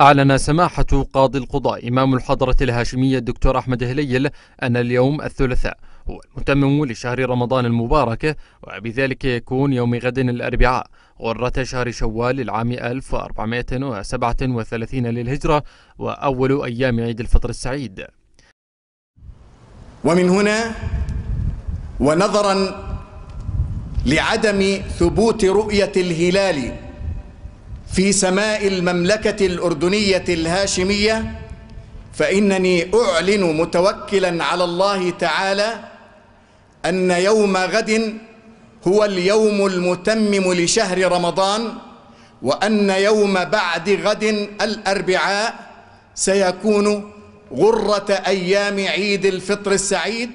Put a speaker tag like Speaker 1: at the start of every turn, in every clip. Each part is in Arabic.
Speaker 1: أعلن سماحة قاضي القضاء إمام الحضرة الهاشمية الدكتور أحمد هليل أن اليوم الثلاثاء هو المتمم لشهر رمضان المبارك وبذلك يكون يوم غد الأربعاء غرة شهر شوال العام 1437 للهجرة وأول أيام عيد الفطر السعيد
Speaker 2: ومن هنا ونظرا لعدم ثبوت رؤية الهلال في سماء المملكة الأردنية الهاشمية فإنني أعلن متوكلا على الله تعالى أن يوم غد هو اليوم المتمم لشهر رمضان وأن يوم بعد غد الأربعاء سيكون غرة أيام عيد الفطر السعيد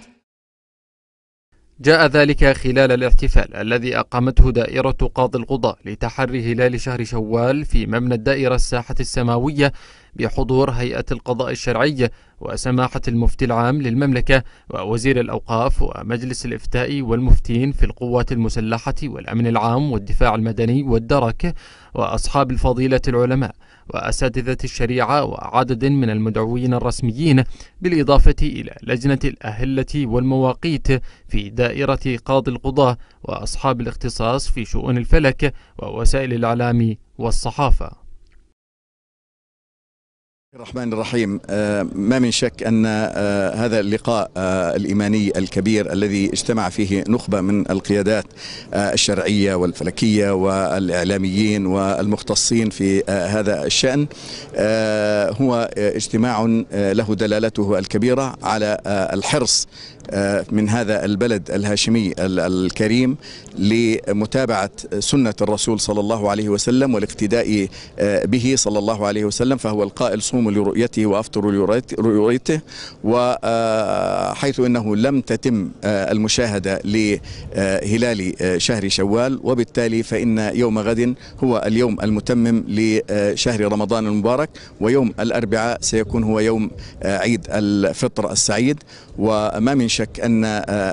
Speaker 1: جاء ذلك خلال الاحتفال الذي أقامته دائرة قاضي القضاء لتحري هلال شهر شوال في مبنى الدائرة الساحة السماوية بحضور هيئة القضاء الشرعي وسماحة المفتي العام للمملكة ووزير الأوقاف ومجلس الإفتاء والمفتين في القوات المسلحة والأمن العام والدفاع المدني والدرك وأصحاب الفضيلة العلماء وأساتذة الشريعة وعدد من المدعوين الرسميين بالإضافة إلى لجنة الأهلة والمواقيت في دائرة قاضي القضاة وأصحاب الاختصاص في شؤون الفلك ووسائل الإعلام والصحافة
Speaker 2: الرحمن الرحيم آه، ما من شك أن آه، هذا اللقاء آه، الإيماني الكبير الذي اجتمع فيه نخبة من القيادات الشرعية والفلكية والإعلاميين والمختصين في هذا الشأن هو اجتماع له دلالته الكبيرة على الحرص من هذا البلد الهاشمي الكريم لمتابعة سنة الرسول صلى الله عليه وسلم والاقتداء به صلى الله عليه وسلم فهو القائل صوم أصوم لرؤيته وأفطر لرؤيته وحيث آه، أنه لم تتم آه، المشاهدة لهلال آه، شهر شوال وبالتالي فإن يوم غد هو اليوم المتمم لشهر رمضان المبارك ويوم الأربعاء سيكون هو يوم عيد الفطر السعيد وما من شك أن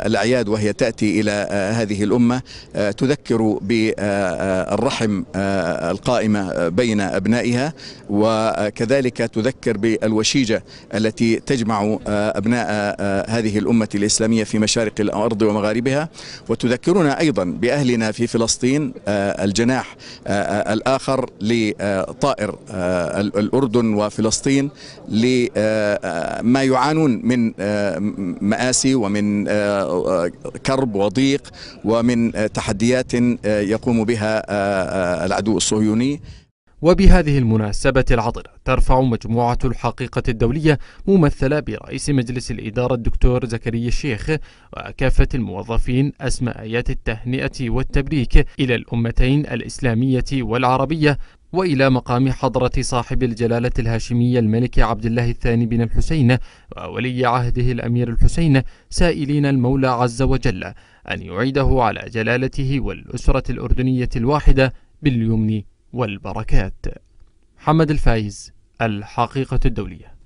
Speaker 2: الأعياد وهي تأتي إلى هذه الأمة تذكر بالرحم القائمة بين أبنائها وكذلك تذكر بالوشيجة التي تجمع آه، أبناء آه، آه، هذه الأمة الإسلامية في مشارق الأرض ومغاربها وتذكرنا أيضا بأهلنا في فلسطين الجناح الآخر لطائر الأردن وفلسطين لما يعانون من مآسي ومن كرب وضيق ومن تحديات يقوم بها العدو الصهيوني
Speaker 1: وبهذه المناسبة العطرة ترفع مجموعة الحقيقة الدولية ممثلة برئيس مجلس الإدارة الدكتور زكريا الشيخ وكافة الموظفين أسماء آيات التهنئة والتبريك إلى الأمتين الإسلامية والعربية وإلى مقام حضرة صاحب الجلالة الهاشمية الملك عبد الله الثاني بن الحسين وولي عهده الأمير الحسين سائلين المولى عز وجل أن يعيده على جلالته والأسرة الأردنية الواحدة باليمن والبركات
Speaker 2: محمد الفايز الحقيقة الدولية